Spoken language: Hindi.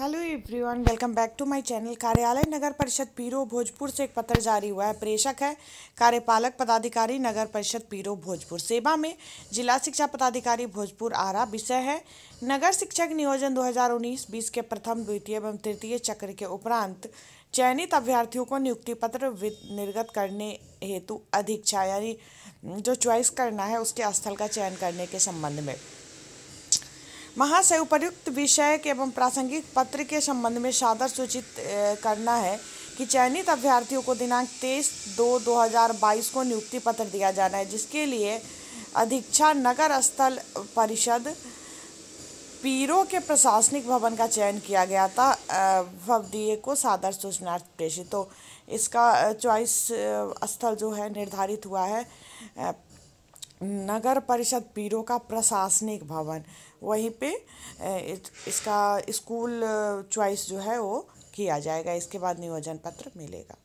hello everyone welcome back to my channel कार्यालय नगर परिषद पीरो भोजपुर से एक पत्र जारी हुआ है प्रेषक है कार्यपालक पदाधिकारी नगर परिषद पीरो भोजपुर सेवा में जिला शिक्षा पदाधिकारी भोजपुर आरा विषय है नगर शिक्षक नियोजन 2019-20 के प्रथम द्वितीय एवं तृतीय चक्र के उपरांत चयनित अभ्यर्थियों को नियुक्ति पत्र निर्गत करने हेतु अधीक्षा यानी जो च्वाइस करना है उसके स्थल का चयन करने के संबंध में महाशय उपयुक्त विषय एवं प्रासंगिक पत्र के संबंध में सादर सूचित करना है कि चयनित अभ्यर्थियों को दिनांक तेईस दो 2022 को नियुक्ति पत्र दिया जाना है जिसके लिए अधीक्षा नगर स्थल परिषद पीरो के प्रशासनिक भवन का चयन किया गया था भवदीय को सादर सूचना प्रेषित तो इसका चॉइस स्थल जो है निर्धारित हुआ है नगर परिषद पीरों का प्रशासनिक भवन वहीं पे इसका स्कूल चॉइस जो है वो किया जाएगा इसके बाद नियोजन पत्र मिलेगा